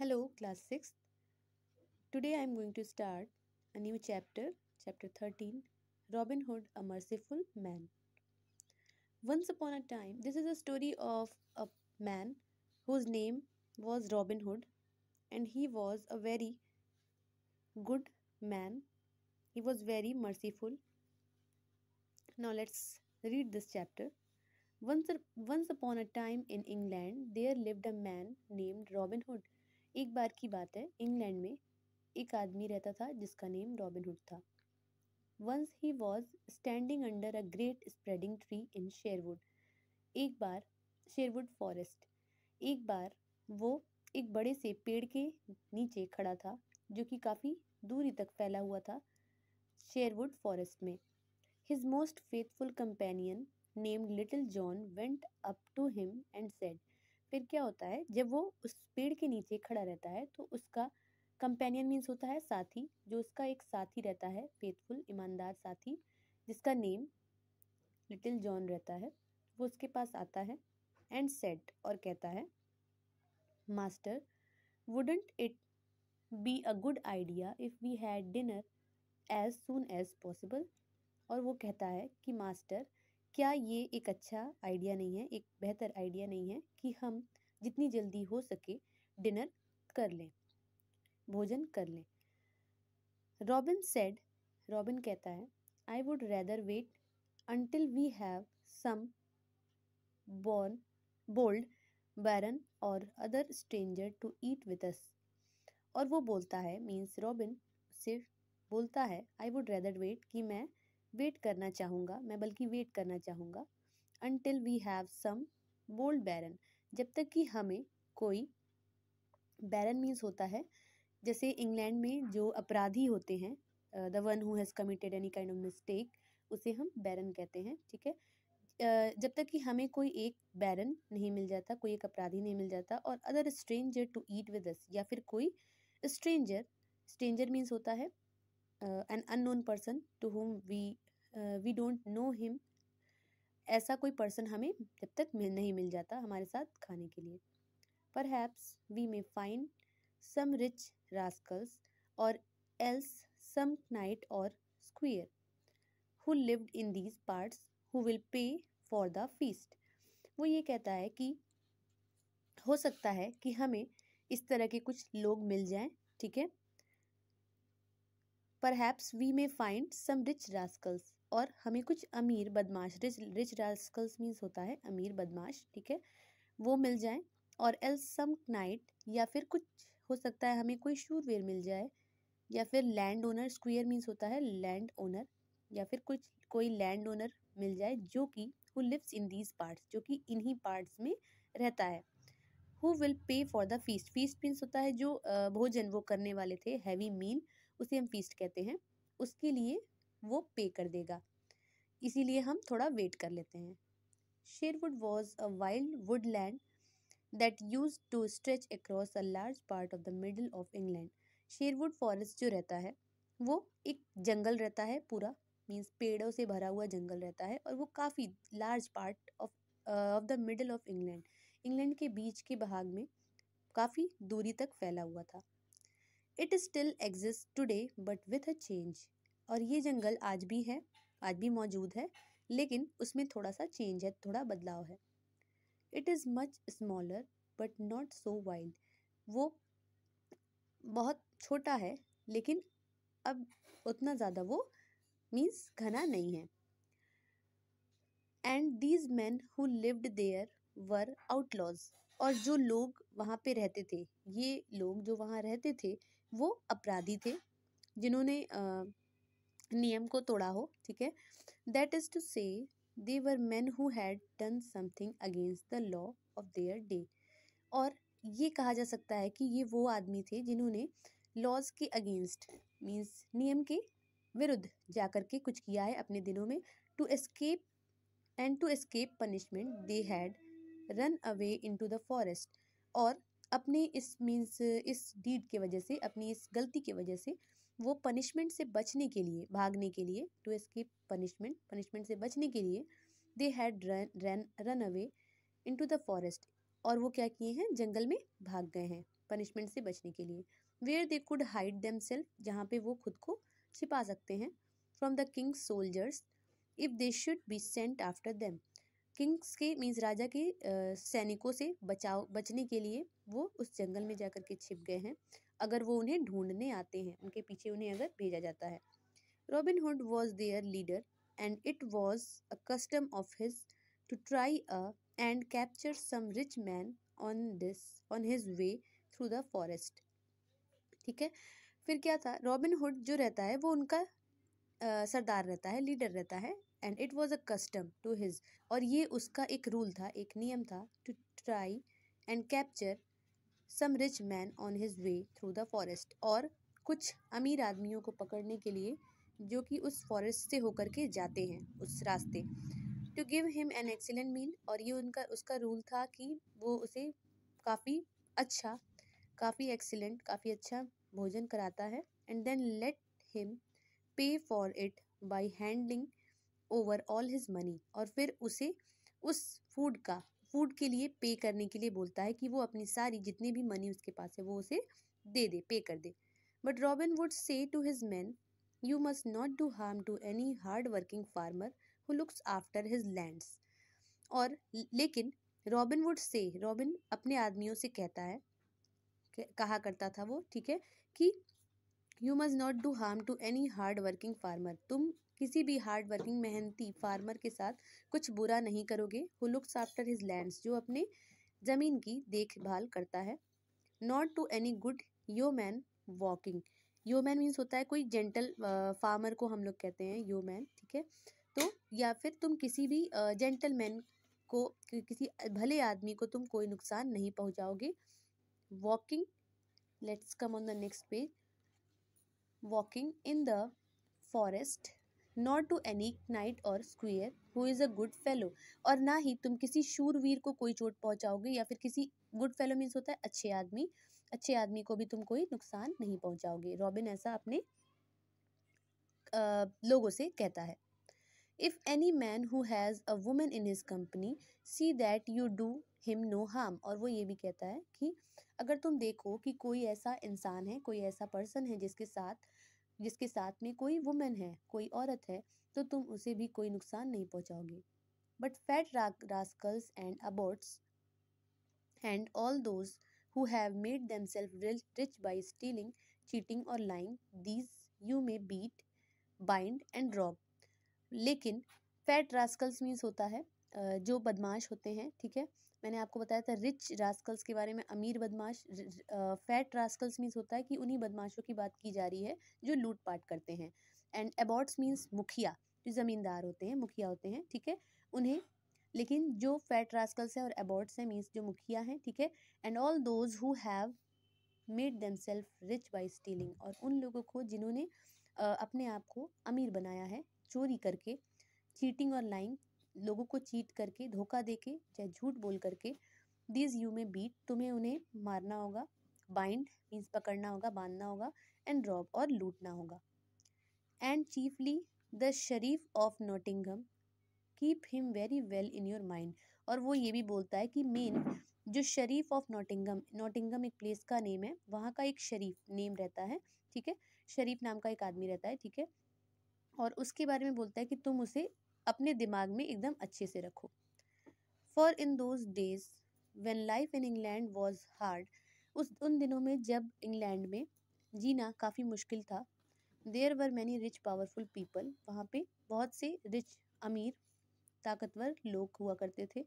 Hello, class 6th. Today I am going to start a new chapter, chapter 13 Robin Hood, a Merciful Man. Once upon a time, this is a story of a man whose name was Robin Hood, and he was a very good man. He was very merciful. Now let's read this chapter. Once, once upon a time in England, there lived a man named Robin Hood एक बार की बात है England में एक आदमी रहता था जिसका नेम रॉबिन हुड था once he was standing under a great spreading tree in Sherwood एक बार शेरवुड फॉरेस्ट एक बार वो एक बड़े से पेड़ के नीचे खड़ा था जो कि काफ़ी दूरी तक फैला हुआ था शेरवुड फॉरेस्ट में his most faithful companion named Little John went up to him and said फिर क्या होता है जब वो उस पेड़ के नीचे खड़ा रहता है तो उसका कंपेनियन मीन्स होता है साथी जो उसका एक साथी रहता है फेथफुल ईमानदार साथी जिसका नेम लिटिल जॉन रहता है वो उसके पास आता है एंड सेट और कहता है master wouldn't it be a good idea if we had dinner as soon as possible और वो कहता है कि मास्टर क्या ये एक अच्छा आइडिया नहीं है एक बेहतर आइडिया नहीं है कि हम जितनी जल्दी हो सके डिनर कर लें भोजन कर लें रॉबिन सेड रॉबिन कहता है I would rather wait until we have some born bold baron और other stranger to eat with us और वो बोलता है मीन्स रॉबिन सिर्फ बोलता है आई वुड रेदर वेट कि मैं वेट करना चाहूँगा मैं बल्कि वेट करना चाहूँगा until we have some bold baron जब तक कि हमें कोई बैरन मीन्स होता है जैसे इंग्लैंड में जो अपराधी होते हैं the one who has committed any kind of mistake उसे हम बैरन कहते हैं ठीक है जब तक कि हमें कोई एक बैरन नहीं मिल जाता कोई एक अपराधी नहीं मिल जाता और other stranger to eat with us या फिर कोई स्ट्रेंजर स्ट्रेंजर मीन्स होता है uh, an unknown person to whom we uh, we don't know him ऐसा कोई पर्सन हमें जब तक मिल नहीं मिल जाता हमारे साथ खाने के लिए perhaps we may find some rich rascals or else some knight or squire who lived in these parts who will pay for the feast वो ये कहता है कि हो सकता है कि हमें इस तरह के कुछ लोग मिल जाएं ठीक है perhaps we may find some rich rascals और हमें कुछ अमीर बदमाश रिच रिच रास्कल्स मीन्स होता है अमीर बदमाश ठीक है वो मिल जाएं और एल्स सम नाइट या फिर कुछ हो सकता है हमें कोई शूरवेयर मिल जाए या फिर लैंड ओनर स्क्वेयर मीन्स होता है लैंड ओनर या फिर कुछ कोई लैंड ओनर मिल जाए जो कि who lives in these parts जो कि इन्हीं पार्ट्स में रहता है who will pay for the fees fees means होता है जो भोजन वो करने वाले थे हैवी मील उसे हम फीस्ट कहते हैं उसके लिए वो पे कर देगा इसीलिए हम थोड़ा वेट कर लेते हैं Sherwood was a wild woodland that used to stretch across a large part of the middle of England Sherwood forest जो रहता है वो एक जंगल रहता है पूरा मीन्स पेड़ों से भरा हुआ जंगल रहता है और वो काफ़ी large part of of the middle of England England के बीच के भाग में काफ़ी दूरी तक फैला हुआ था it still exist today but with a change और ये जंगल आज भी है आज भी मौजूद है लेकिन उसमें थोड़ा सा चेंज है थोड़ा बदलाव है it is much smaller but not so wild वो बहुत छोटा है लेकिन अब उतना ज़्यादा वो मीन्स घना नहीं है and these men who lived there were outlaws और जो लोग वहाँ पे रहते थे ये लोग जो वहाँ रहते थे वो अपराधी थे जिन्होंने नियम को तोड़ा हो ठीक है that is to say they were men who had done something against the law of their day और ये कहा जा सकता है कि ये वो आदमी थे जिन्होंने लॉज के अगेंस्ट मीन्स नियम के विरुद्ध जाकर के कुछ किया है अपने दिनों में to escape and to escape punishment they had run away into the forest और अपने इस मीन्स इस डीड के वजह से अपनी इस गलती के वजह से वो पनिशमेंट से बचने के लिए भागने के लिए टू एस्केप पनिशमेंट पनिशमेंट से बचने के लिए they had run run away into the forest और वो क्या किए हैं जंगल में भाग गए हैं पनिशमेंट से बचने के लिए where they could hide them self जहाँ पर वो खुद को छिपा सकते हैं from the king's soldiers if they should be sent after them king's के मीन्स राजा के सैनिकों से बचाव बचने के लिए वो उस जंगल में जा कर के छिप गए हैं अगर वो उन्हें ढूंढने आते हैं उनके पीछे उन्हें अगर भेजा जाता है Robin Hood was their leader and it was a custom of his to try a and capture some rich man on this on his way through the forest ठीक है फिर क्या था रॉबिन हुड जो रहता है वो उनका सरदार रहता है लीडर रहता है and it was a custom to his और ये उसका एक रूल था एक नियम था to try and capture some rich man on his way through the forest और कुछ अमीर आदमियों को पकड़ने के लिए जो कि उस फॉरेस्ट से होकर के जाते हैं उस रास्ते to give him an excellent meal और ये उनका उसका रूल था कि वो उसे काफ़ी अच्छा काफ़ी एक्सीलेंट काफ़ी अच्छा भोजन कराता है and then let him pay for it by handling over all his money और फिर उसे उस फूड का फूड के लिए पे करने के लिए बोलता है कि वो अपनी सारी जितनी भी मनी उसके पास है वो उसे दे दे पे कर दे but Robin Hood said to his men you must not do harm to any hard working farmer who looks after his lands और लेकिन रॉबिन वुड से रॉबिन अपने आदमियों से कहता है कहा करता था वो ठीक है कि you must not do harm to any hard working farmer तुम किसी भी हार्ड वर्किंग मेहनती फार्मर के साथ कुछ बुरा नहीं करोगे who looks after his land जो अपने ज़मीन की देखभाल करता है not to any good yeoman walking yeoman means होता है कोई जेंटल फार्मर को हम लोग कहते हैं यो मैन ठीक है तो या फिर तुम किसी भी जेंटल मैन को किसी भले आदमी को तुम कोई नुकसान नहीं पहुंचाओगे walking let's come on the next page walking in the forest not to any knight or squire who is a good fellow और ना ही तुम किसी शूरवीर को कोई चोट पहुँचाओगे या फिर किसी गुड फेलो मीन्स होता है अच्छे आदमी अच्छे आदमी को भी तुम कोई नुकसान नहीं पहुँचाओगे रॉबिन ऐसा अपने आ, लोगों से कहता है If any man who has a woman in his company see that you do him no harm और वो ये भी कहता है कि अगर तुम देखो कि कोई ऐसा इंसान है कोई ऐसा पर्सन है जिसके साथ जिसके साथ में कोई वुमेन है कोई औरत है तो तुम उसे भी कोई नुकसान नहीं पहुंचाओगे but fat rascals and abbots and all those who have made made self rich by stealing cheating or lying these you may beat bind and drop लेकिन फैट रास्कल्स मीन्स होता है जो बदमाश होते हैं ठीक है मैंने आपको बताया था रिच रास्कल्स के बारे में अमीर बदमाश फैट रास्कल्स मीन्स होता है कि उन्हीं बदमाशों की बात की जा रही है जो लूटपाट करते हैं एंड अबॉट्स मीन्स मुखिया जो ज़मींदार होते हैं मुखिया होते हैं ठीक है उन्हें लेकिन जो फैट रास्कल्स हैं और अबॉट्स हैं मीन्स जो मुखिया हैं ठीक है and all those who have made them self rich by stealing और उन लोगों को जिन्होंने अपने आप को अमीर बनाया है चोरी करके चीटिंग और लाइंग लोगों को चीट करके धोखा दे के या झूठ बोल करके दिस यू में बीट तुम्हें उन्हें मारना होगा बाइंड मीन्स पकड़ना होगा बांधना होगा एंड रॉब और लूटना होगा and chiefly the sheriff of Nottingham keep him very well in your mind और वो ये भी बोलता है कि मेन जो शरीफ ऑफ नोटिंगम नोटिंगम एक प्लेस का नेम है वहाँ का एक शरीफ नेम रहता है ठीक है शरीफ नाम का एक आदमी रहता है ठीक है और उसके बारे में बोलता है कि तुम उसे अपने दिमाग में एकदम अच्छे से रखो for in those days when life in England was hard उस उन दिनों में जब इंग्लैंड में जीना काफ़ी मुश्किल था there were many rich powerful people वहाँ पे बहुत से रिच अमीर ताकतवर लोग हुआ करते थे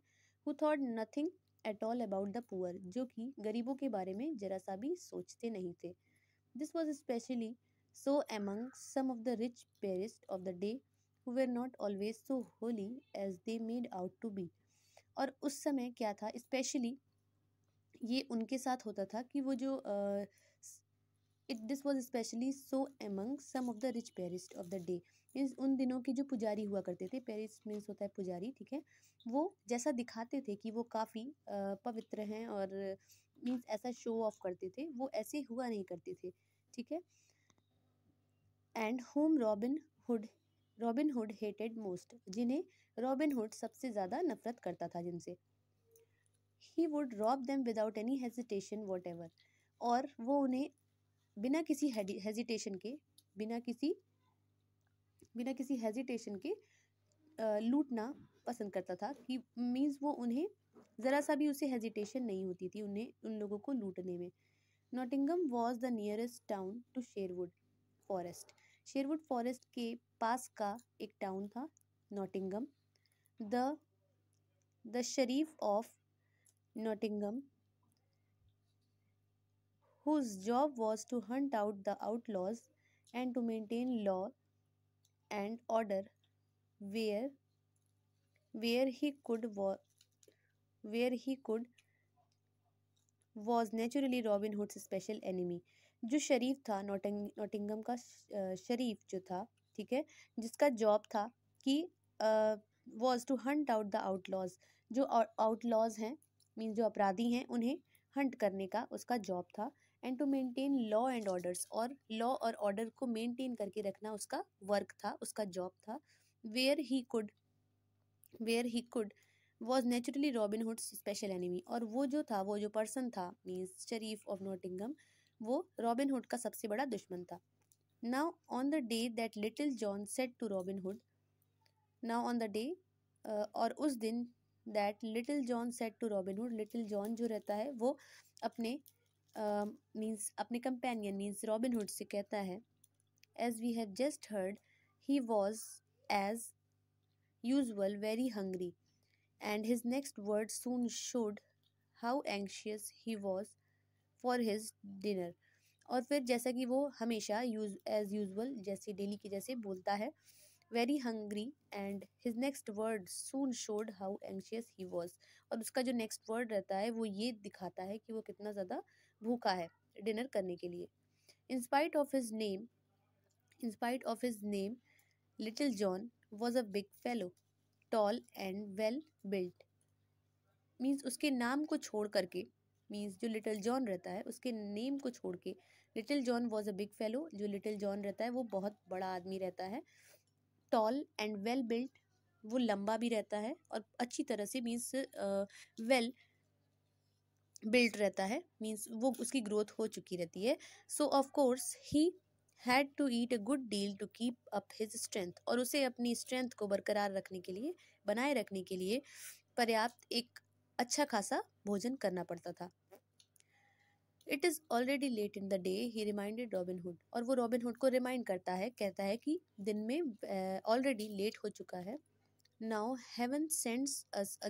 who thought nothing at all about the poor जो कि गरीबों के बारे में जरा सा भी सोचते नहीं थे this was specially so among some of the rich priests of the day who were not always so holy as they made out to be और उस समय क्या था स्पेशली ये उनके साथ होता था कि वो जो it this was specially so among some of the rich priests of the day means उन दिनों के जो पुजारी हुआ करते थे पेरिस्ट मीन्स होता है पुजारी ठीक है वो जैसा दिखाते थे कि वो काफ़ी पवित्र हैं और मीन्स ऐसा शो ऑफ करते थे वो ऐसे हुआ नहीं करते थे ठीक है and whom Robin Hood Robin Hood hated most जिन्हें रॉबिन हुड सबसे ज़्यादा नफरत करता था जिनसे he would rob them without any hesitation whatever और वो उन्हें बिना किसी हेजिटेशन के बिना किसी बिना किसी हेजिटेशन के लूटना पसंद करता था कि मीन्स वो उन्हें ज़रा सा भी उसे हेजिटेशन नहीं होती थी उन्हें उन लोगों को लूटने में Nottingham was the nearest town to Sherwood forest Sherwood forest के पास का एक टाउन था Nottingham the the sheriff of Nottingham whose job was to hunt out the outlaws and to maintain law and order where where he could where he could was naturally Robin Hood special enemy जो sheriff था noting Nottingham का शरीफ जो था ठीक है जिसका job था कि was to hunt out the outlaws जो आउटलॉज हैं मीन्स जो अपराधी हैं उन्हें हंट करने का उसका जॉब था and to maintain law and orders और लॉ और ऑर्डर को मेंटेन करके रखना उसका वर्क था उसका जॉब था where he could where he could was naturally Robin special enemy और वो जो था वो जो पर्सन था मीन्स शरीफ ऑफ नोटिंगम वो रॉबिन हुड का सबसे बड़ा दुश्मन था now on the day that little John said to Robin Hood now on the day और उस दिन that little John said to Robin Hood little John जो रहता है वो अपने मीन्स uh, अपने कंपेनियन मीन्स रॉबिन हुड से कहता है as we have just heard he was as usual very hungry and his next word soon showed how anxious he was for his dinner और फिर जैसा कि वो हमेशा यूज एज यूजल जैसे डेली की जैसे बोलता है very hungry and his next word soon showed how anxious he was और उसका जो नेक्स्ट वर्ड रहता है वो ये दिखाता है कि वो कितना ज़्यादा भूखा है डिनर करने के लिए in spite of his name in spite of his name little John was a big fellow tall and well built means उसके नाम को छोड़ करके मीन्स जो लिटिल जॉन रहता है उसके नेम को छोड़ के little John was a big fellow जो लिटिल जॉन रहता है वो बहुत बड़ा आदमी रहता है टॉल एंड वेल बिल्ट वो लंबा भी रहता है और अच्छी तरह से मीन्स वेल बिल्ट रहता है मीन्स वो उसकी ग्रोथ हो चुकी रहती है so of course he had to eat a good deal to keep up his strength और उसे अपनी स्ट्रेंथ को बरकरार रखने के लिए बनाए रखने के लिए पर्याप्त एक अच्छा खासा भोजन करना पड़ता था it is already late in the day he reminded Robin Hood और वो रॉबिन हुड को रिमाइंड करता है कहता है कि दिन में ऑलरेडी uh, लेट हो चुका है now heaven sends us a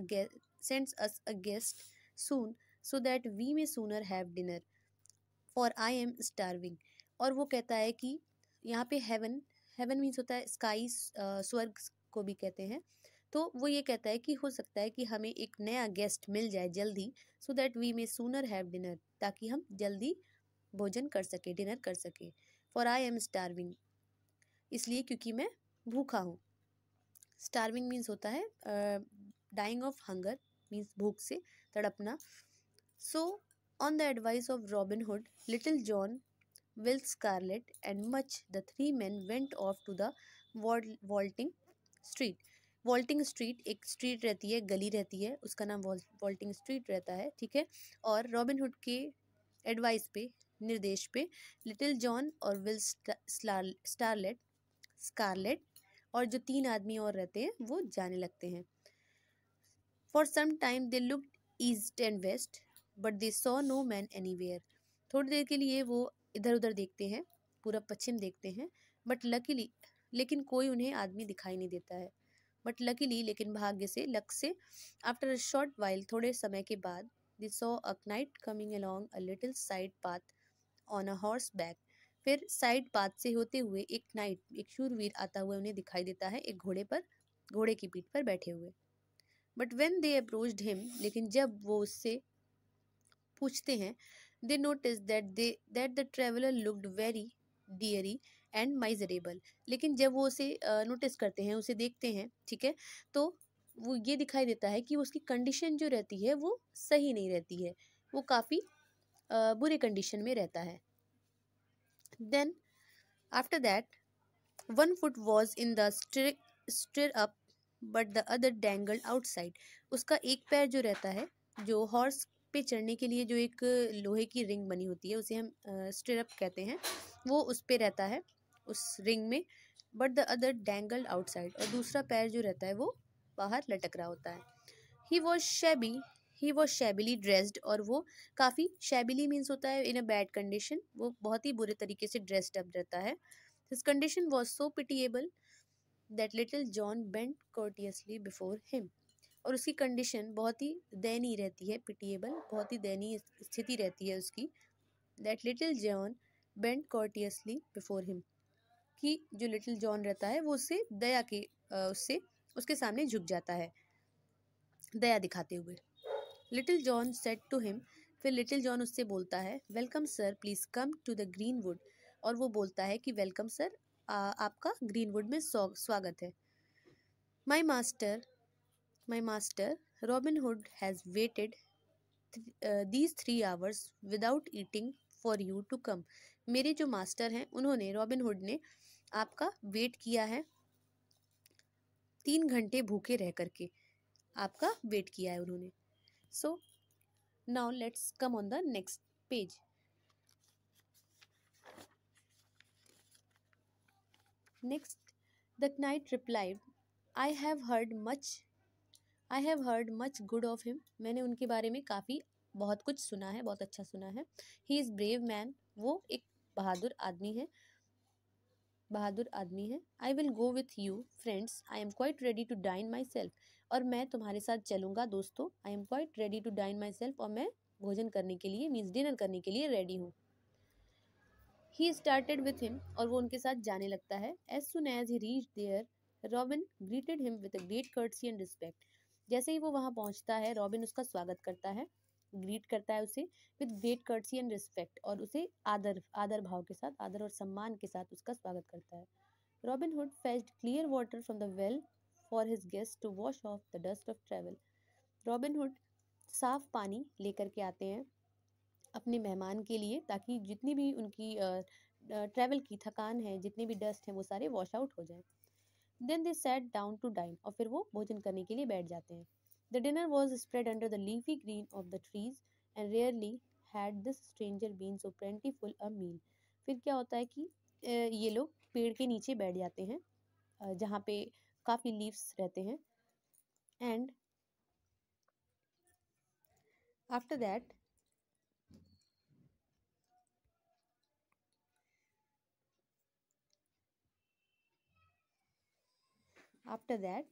sends us a guest soon so that we may sooner have dinner for I am starving और वो कहता है कि यहाँ पे हेवन हेवन मीन्स होता है स्काई स्वर्ग को भी कहते हैं तो वो ये कहता है कि हो सकता है कि हमें एक नया गेस्ट मिल जाए जल्दी so that we may sooner have dinner ताकि हम जल्दी भोजन कर सकें डिनर कर सकें फॉर आई एम स्टारविंग इसलिए क्योंकि मैं भूखा हूँ स्टारविंग मीन्स होता है डाइंग ऑफ हंगर मीन्स भूख से तड़पना so on the advice of Robin Hood little John Will Scarlet and Much the three men went off to the Watling Street Watling Street एक स्ट्रीट रहती है गली रहती है उसका नाम वॉल्टिंग स्ट्रीट रहता है ठीक है और रॉबिनहुड के एडवाइस पे निर्देश पे लिटिल जॉन और विल स्टारलेट स्कारलेट और जो तीन आदमी और रहते हैं वो जाने लगते हैं for some time they look east and west but they saw no man any थोड़ी देर के लिए वो इधर उधर देखते हैं पूरा पश्चिम देखते हैं बट लकीली लेकिन कोई उन्हें आदमी दिखाई नहीं देता है बट लकीली लेकिन भाग्य से लक से आफ्टर अ शॉर्ट वाइल थोड़े समय के बाद the saw a knight coming along a little side path on a horse back फिर साइड पाथ से होते हुए एक नाइट एक शूरवीर आता हुआ उन्हें दिखाई देता है एक घोड़े पर घोड़े की पीठ पर बैठे हुए but when they approach him लेकिन जब वो उससे पूछते हैं they notice that they that the traveller looked very dreary and miserable लेकिन जब वो उसे नोटिस करते हैं उसे देखते हैं ठीक है तो वो ये दिखाई देता है कि उसकी कंडीशन जो रहती है वो सही नहीं रहती है वो काफ़ी बुरे कंडीशन में रहता है then after that one foot was in the stirrup but the other dangle outside उसका एक पैर जो रहता है जो हॉर्स पे चढ़ने के लिए जो एक लोहे की रिंग बनी होती है उसे हम स्टिरअप कहते हैं वो उस पर रहता है उस रिंग में but the other dangled outside और दूसरा पैर जो रहता है वो बाहर लटक रहा होता है he was shabby he was shabbily dressed और वो काफ़ी शैबिली मीन्स होता है इन अ बैड कंडीशन वो बहुत ही बुरे तरीके से ड्रेस्ड अप रहता है his condition was so pitiable that little John bent courteously before him और उसकी कंडीशन बहुत ही दयनीय रहती है पिटिएबल बहुत ही दयनीय स्थिति रहती है उसकी that little John bent courteously before him कि जो लिटिल जॉन रहता है वो उससे दया के उससे उसके सामने झुक जाता है दया दिखाते हुए little John said to him फिर लिटिल जॉन उससे बोलता है welcome sir please come to the green wood और वो बोलता है कि वेलकम सर आपका ग्रीन वुड में स्वागत है my master my master Robin Hood has waited these three hours without eating for you to come मेरे जो मास्टर हैं उन्होंने रॉबिन हुड ने आपका वेट किया है तीन घंटे भूखे रह करके आपका वेट किया है उन्होंने so now let's come on the next page next the knight reply I have heard much I have heard much good of him मैंने उनके बारे में काफ़ी बहुत कुछ सुना है बहुत अच्छा सुना है ही इज़ ब्रेव मैन वो एक बहादुर आदमी है बहादुर आदमी है I will go with you friends I am quite ready to dine myself और मैं तुम्हारे साथ चलूंगा दोस्तों I am quite ready to dine myself और मैं भोजन करने के लिए मीन्स डिनर करने के लिए रेडी हूँ ही स्टार्टेड विथ हिम और वो उनके साथ जाने लगता है as soon as he reach there Robin greeted him with great courtesy and respect जैसे ही वो वहाँ पहुँचता है रॉबिन उसका स्वागत करता है ग्रीट करता है उसे with great courtesy and respect और उसे आदर आदर भाव के साथ आदर और सम्मान के साथ उसका स्वागत करता है Robin Hood fetched clear water from the well for his guest to wash off the dust of travel Robin Hood साफ पानी लेकर के आते हैं अपने मेहमान के लिए ताकि जितनी भी उनकी ट्रैवल की थकान है जितनी भी डस्ट है वो सारे वॉश आउट हो जाए then they sat down to dine और फिर वो भोजन करने के लिए बैठ जाते हैं The dinner was spread under the leafy green of the trees and rarely had this stranger been so plentiful a meal. फिर क्या होता है कि ये लोग पेड़ के नीचे बैठ जाते हैं जहाँ पे काफ़ी लीव्स रहते हैं and after that after that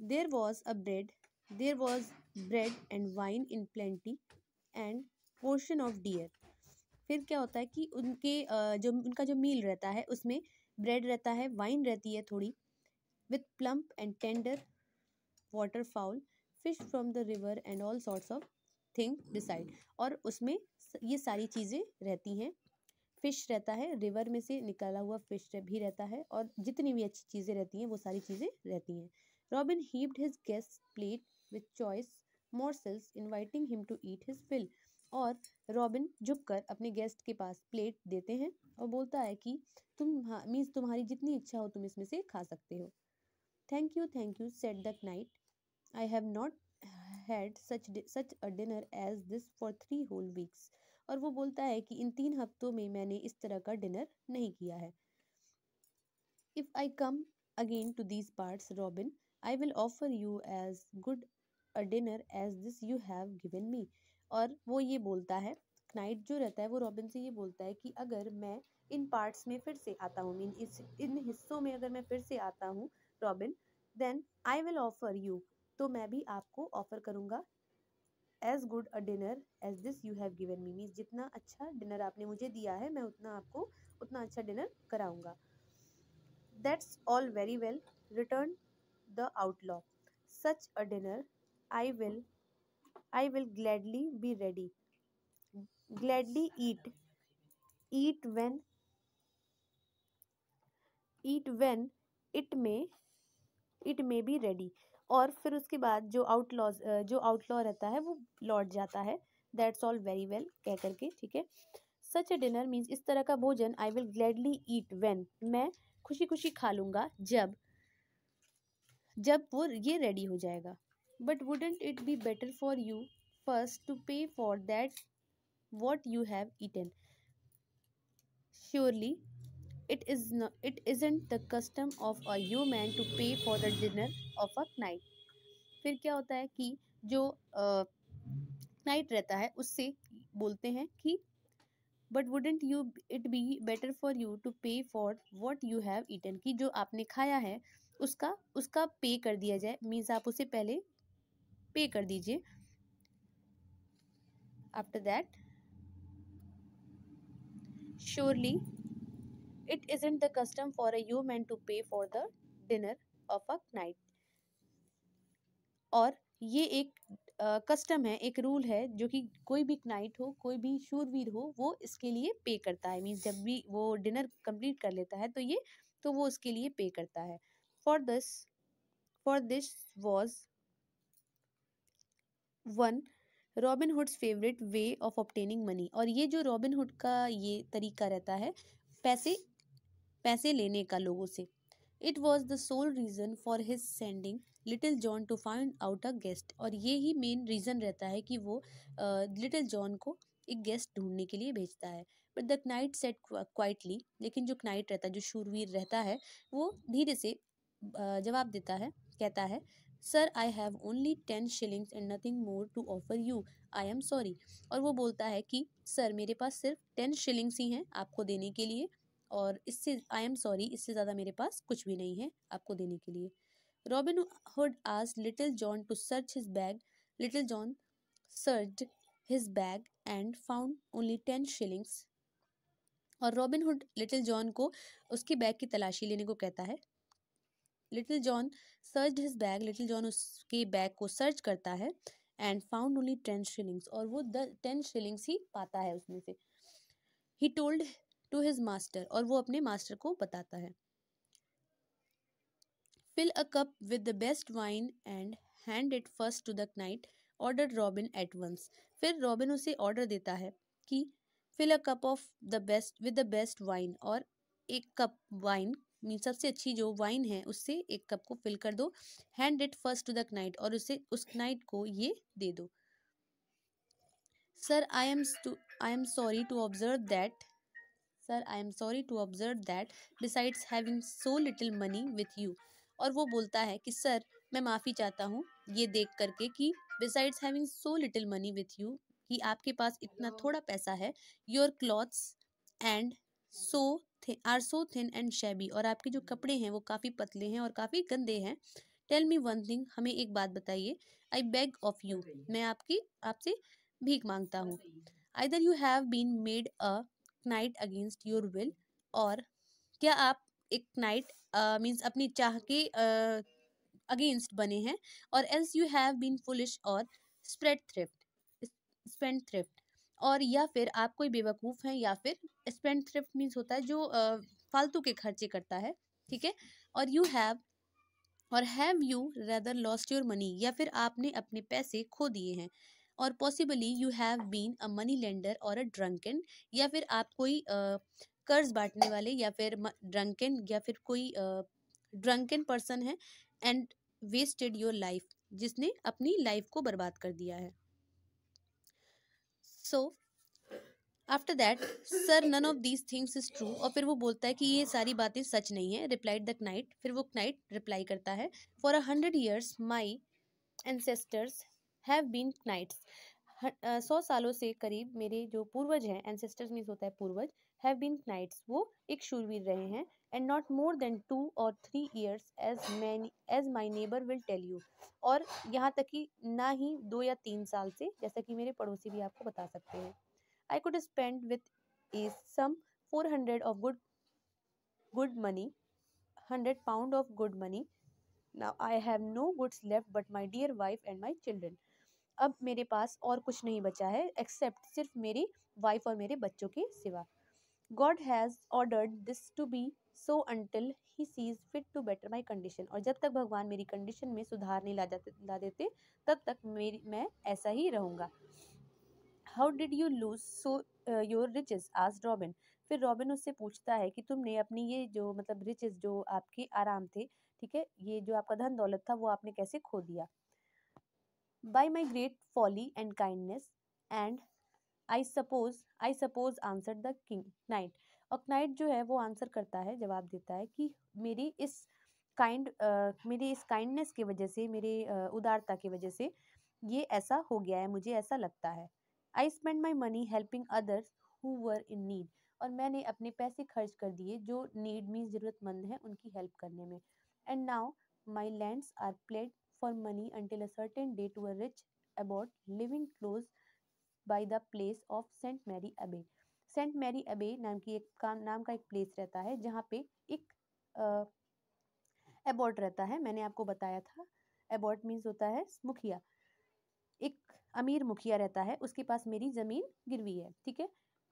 There was a bread, there was bread and wine in plenty and portion of deer. फिर क्या होता है कि उनके जो उनका जो मील रहता है उसमें ब्रेड रहता है वाइन रहती है थोड़ी with plump and tender water fowl fish from the river and all sorts of thing beside और उसमें ये सारी चीज़ें रहती हैं फ़िश रहता है रिवर में से निकाला हुआ फिश भी रहता है और जितनी भी अच्छी चीज़ें रहती हैं वो सारी चीज़ें रहती हैं Robin heaped his guest's plate with choice morsels, inviting him to eat his fill. और रॉबिन झुककर अपने गेस्ट के पास प्लेट देते हैं और बोलता है कि तुम मीन्स तुम्हारी जितनी इच्छा हो तुम इसमें से खा सकते हो thank you thank you said the knight I have not had such such a dinner as this for three whole weeks और वो बोलता है कि इन तीन हफ्तों में मैंने इस तरह का डिनर नहीं किया है if I come again to these parts Robin I will offer you as good a dinner as this you have given me और वो ये बोलता है नाइट जो रहता है वो रॉबिन से ये बोलता है कि अगर मैं इन पार्ट्स में फिर से आता हूँ मीन इस इन हिस्सों में अगर मैं फिर से आता हूँ Robin then I will offer you तो मैं भी आपको ऑफ़र करूँगा as good a dinner as this you have given me means जितना अच्छा डिनर आपने मुझे दिया है मैं उतना आपको उतना अच्छा डिनर कराऊँगा that's all very well return the outlaw. Such a dinner I will I will gladly be ready. Gladly eat. Eat when eat when it may it may be ready और फिर उसके बाद जो आउटलॉज जो outlaw रहता है वो लौट जाता है दैट्स ऑल वेरी वेल कह करके ठीक है सच ए डिनर मीन्स इस तरह का भोजन I will gladly eat when मैं खुशी खुशी खा लूँगा जब जब वो ये रेडी हो जाएगा but wouldn't it be better for you first to pay for that what you have eaten surely it is not it the custom of a yeoman to pay for the dinner of a knight फिर क्या होता है कि जो night uh, रहता है उससे बोलते हैं कि but wouldn't you it be better for you to pay for what you have eaten कि जो आपने खाया है उसका उसका पे कर दिया जाए मीन्स आप उसे पहले पे कर दीजिए after that surely it the custom for a yeoman to pay for the dinner of a knight और ये एक कस्टम है एक रूल है जो कि कोई भी नाइट हो कोई भी शूरवीर हो वो इसके लिए पे करता है मीन्स जब भी वो डिनर कंप्लीट कर लेता है तो ये तो वो उसके लिए पे करता है for this for this was one Robin Hood's favourite way of obtaining money और ये जो रॉबिन हुड का ये तरीका रहता है पैसे पैसे लेने का लोगों से it was the sole reason for his sending little John to find out a guest और ये ही मेन रीज़न रहता है कि वो लिटिल uh, जॉन को एक गेस्ट ढूंढने के लिए भेजता है but the knight said quietly लेकिन जो नाइट रहता है जो शूरवीर रहता है वो धीरे से जवाब देता है कहता है sir I have only ten shillings and nothing more to offer you I am sorry और वो बोलता है कि सर मेरे पास सिर्फ टेन शिलिंग्स ही हैं आपको देने के लिए और इससे आई एम सॉरी इससे ज़्यादा मेरे पास कुछ भी नहीं है आपको देने के लिए रॉबिन हुड आज little John to search his bag little John search his bag and found only ten shillings और रॉबिन हुड लिटिल जॉन को उसके बैग की तलाशी लेने को कहता है little John search his bag little John उसके बैग को सर्च करता है and found only ten shillings और वो द टेन शिलिंग्स ही पाता है उसमें से he told to his master और वो अपने मास्टर को बताता है fill a cup with the best wine and hand it first to the knight order Robin at once फिर रॉबिन उसे ऑर्डर देता है कि fill a cup of the best with the best wine और एक कप वाइन सबसे अच्छी जो वाइन है उससे एक कप को फिल कर दो hand it first to the knight और उसे उस नाइट को ये दे दो sir I am I am sorry to observe that sir I am sorry to observe that besides having so little money with you और वो बोलता है कि सर मैं माफ़ी चाहता हूँ ये देख करके कि besides having so little money with you कि आपके पास इतना हाँ। थोड़ा पैसा है your clothes and so they are so thin and shabby और आपके जो कपड़े हैं वो काफ़ी पतले हैं और काफ़ी गंदे हैं टेल मी वन थिंग हमें एक बात बताइए आई बैग ऑफ यू मैं आपकी आपसे भीख मांगता हूँ either you have been made a knight against your will और क्या आप एक नाइट मीन्स uh, अपनी चाह के अगेंस्ट uh, बने हैं or else you have been foolish or spread thrift spendthrift और या फिर आप कोई बेवकूफ़ हैं या फिर स्पेंड थ्रिफ्ट मीन्स होता है जो फालतू के खर्चे करता है ठीक है or you have or have you rather lost your money या फिर आपने अपने पैसे खो दिए हैं और possibly you have been a money lender or a drunken या फिर आप कोई कर्ज बांटने वाले या फिर ड्रंकन या फिर कोई ड्रंकन पर्सन है एंड वेस्टेड योर लाइफ जिसने अपनी लाइफ को बर्बाद कर दिया है so after that sir none of these things is true और फिर वो बोलता है कि ये सारी बातें सच नहीं है रिप्लाइड द नाइट फिर वो नाइट रिप्लाई करता है for a hundred years my ancestors have been knights सौ सालों से करीब मेरे जो पूर्वज हैं एनसेस्टर्स मीन्स होता है पूर्वज हैव बीन नाइट्स वो एक शूरवीर रहे हैं and not more than two or three years as many as my neighbour will tell you और यहाँ तक कि ना ही दो या तीन साल से जैसा कि मेरे पड़ोसी भी आपको बता सकते हैं I could spend with is some four hundred of good good money hundred pound of good money now I have no goods left but my dear wife and my children अब मेरे पास और कुछ नहीं बचा है एक्सेप्ट सिर्फ मेरी wife और मेरे बच्चों के सिवा God has ordered this to be so until he sees fit to better my condition और जब तक भगवान मेरी कंडीशन में सुधार नहीं ला जाते ला देते तब तक मेरी मैं ऐसा ही रहूँगा how did you lose so your riches आज रॉबिन फिर रॉबिन उससे पूछता है कि तुमने अपनी ये जो मतलब रिचेज जो आपके आराम थे ठीक है ये जो आपका धन दौलत था वो आपने कैसे खो दिया by my great folly and kindness and I suppose I suppose answer the king knight और नाइट जो है वो आंसर करता है जवाब देता है कि मेरी इस काइंड uh, मेरी इस काइंडनेस की वजह से मेरी uh, उदारता की वजह से ये ऐसा हो गया है मुझे ऐसा लगता है I spend my money helping others who were in need और मैंने अपने पैसे खर्च कर दिए जो नीड मीन ज़रूरतमंद हैं उनकी हेल्प करने में and now my lands are pledged for money until a certain day to a rich abbot living close by the place of Saint Mary Abbey Saint Mary Abbey नाम की एक का नाम का एक प्लेस रहता है जहाँ पे एक एबॉट रहता है मैंने आपको बताया था एबॉट मीन्स होता है मुखिया एक अमीर मुखिया रहता है उसके पास मेरी ज़मीन गिरवी है ठीक है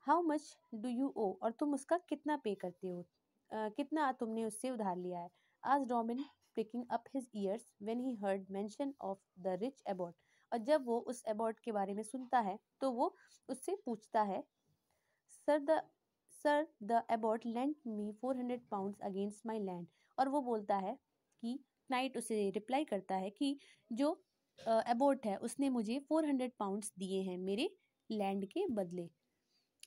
how much do you owe और तुम उसका कितना पे करते हो uh, कितना तुमने उससे उधार लिया है आज डॉमिन picking up his ears when he heard mention of the rich abbot और जब वो उस अबॉर्ट के बारे में सुनता है तो वो उससे पूछता है sir the sir the abbot lent me four hundred pound against my land और वो बोलता है कि नाइट उसे रिप्लाई करता है कि जो uh, है उसने मुझे फोर हंड्रेड पाउंड दिए हैं मेरे लैंड के बदले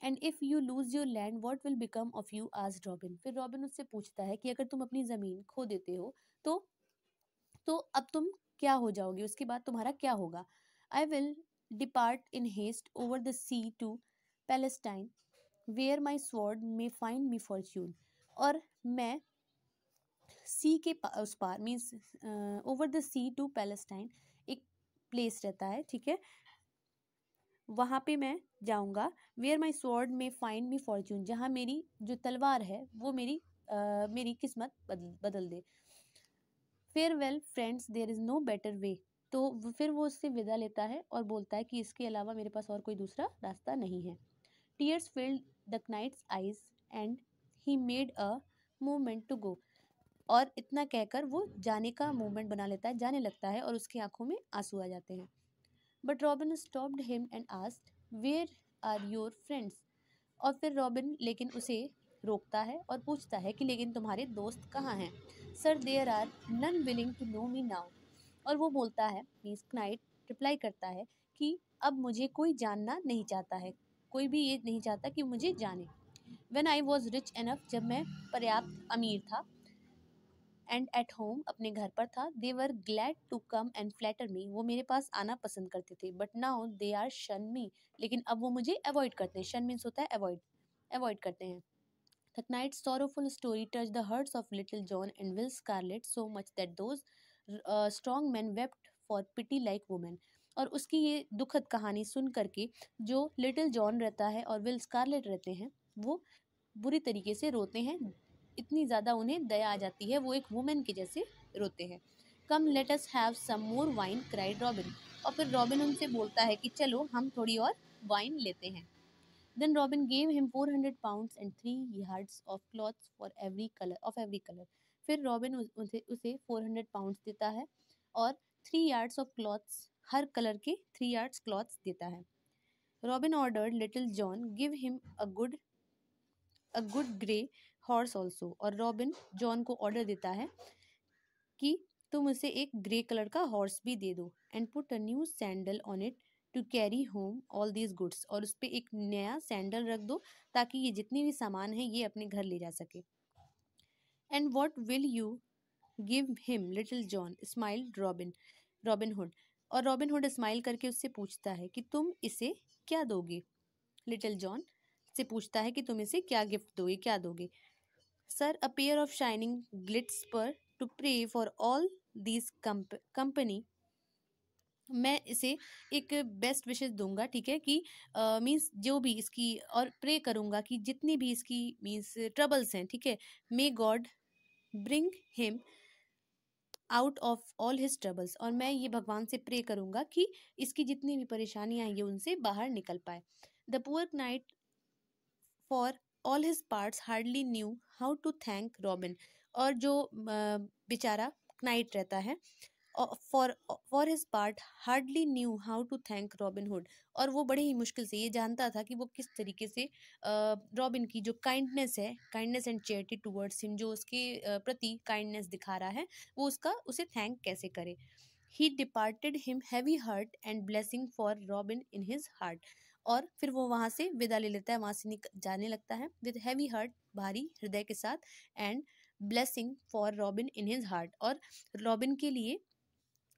and if you lose your land what will become of you आज रॉबिन फिर रॉबिन उससे पूछता है कि अगर तुम अपनी ज़मीन खो देते हो तो तो अब तुम क्या हो जाओगे उसके बाद तुम्हारा क्या होगा I will depart in haste over the sea to Palestine where my sword may find me fortune और मैं सी के उस पार means over the sea to Palestine एक प्लेस रहता है ठीक है वहाँ पे मैं जाऊँगा where my sword may find me fortune जहाँ मेरी जो तलवार है वो मेरी uh, मेरी किस्मत बदल बदल दे farewell friends there is no better way तो फिर वो उससे विदा लेता है और बोलता है कि इसके अलावा मेरे पास और कोई दूसरा रास्ता नहीं है tears filled the knight's eyes and he made a moment to go और इतना कहकर वो जाने का मोमेंट बना लेता है जाने लगता है और उसकी आंखों में आंसू आ जाते हैं but Robin stopped him and asked where are your friends और फिर रॉबिन लेकिन उसे रोकता है और पूछता है कि लेकिन तुम्हारे दोस्त कहाँ हैं sir there are none willing to know me now और वो बोलता है मीस नाइट रिप्लाई करता है कि अब मुझे कोई जानना नहीं चाहता है कोई भी ये नहीं चाहता कि मुझे जाने when I was rich enough जब मैं पर्याप्त अमीर था एंड एट होम अपने घर पर था they were glad to come and flatter me वो मेरे पास आना पसंद करते थे बट नाउ दे आर शन मी लेकिन अब वो मुझे अवॉइड करते हैं शन मीन्स होता है अवॉइड अवॉइड करते हैं The knight's sorrowful story touched the hearts of Little John and Will Scarlet so much that those uh, strong men wept for pity like women. और उसकी ये दुखद कहानी सुन करके जो लिटिल जॉन रहता है और विल स्कारलेट रहते हैं वो बुरी तरीके से रोते हैं इतनी ज़्यादा उन्हें दया आ जाती है वो एक वुमेन के जैसे रोते हैं come let us have some more wine cried Robin और फिर रॉबिन उनसे बोलता है कि चलो हम थोड़ी और वाइन लेते हैं Then Robin gave him 400 pounds and three yards of cloths for every color of every color. फिर रॉबिन उसे उसे हंड्रेड पाउंड्स देता है और थ्री यार्ड्स ऑफ क्लॉथ्स हर कलर के थ्री यार्ड्स क्लॉथ्स देता है Robin order Little John give him a good a good grey horse also और रॉबिन जॉन को ऑर्डर देता है कि तुम उसे एक ग्रे कलर का हॉर्स भी दे दो and put a new sandal on it to carry home all these goods और उस पर एक नया सैंडल रख दो ताकि ये जितनी भी सामान है ये अपने घर ले जा सके and what will you give him Little John smile Robin Robin Hood और रॉबिन हुड स्माइल करके उससे पूछता है कि तुम इसे क्या दोगे लिटिल जॉन से पूछता है कि तुम इसे क्या गिफ्ट दोगे क्या दोगे sir a pair of shining gilt spurs to pray for all these company मैं इसे एक बेस्ट विशेष दूंगा ठीक है कि मींस जो भी इसकी और प्रे करूंगा कि जितनी भी इसकी मींस ट्रबल्स हैं ठीक है may God bring him out of all his troubles और मैं ये भगवान से प्रे करूंगा कि इसकी जितनी भी परेशानियां हैं ये उनसे बाहर निकल पाए the poor knight for all his parts hardly knew how to thank Robin और जो बेचारा नाइट रहता है for for his part hardly knew how to thank Robin Hood और वो बड़े ही मुश्किल से ये जानता था कि वो किस तरीके से रॉबिन की जो काइंडनेस है kindness and charity towards him जो उसके प्रति काइंडनेस दिखा रहा है वो उसका उसे थैंक कैसे करे he departed him heavy heart and blessing for Robin in his heart और फिर वो वहाँ से विदा ले लेता है वहाँ से जाने लगता है विद हैवी हार्ट भारी हृदय के साथ and blessing for Robin in his heart और रॉबिन के लिए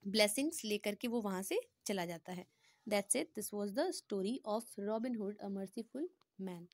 ब्लेसिंग्स लेकर के वो वहाँ से चला जाता है that's it this was the story of Robin Hood a merciful man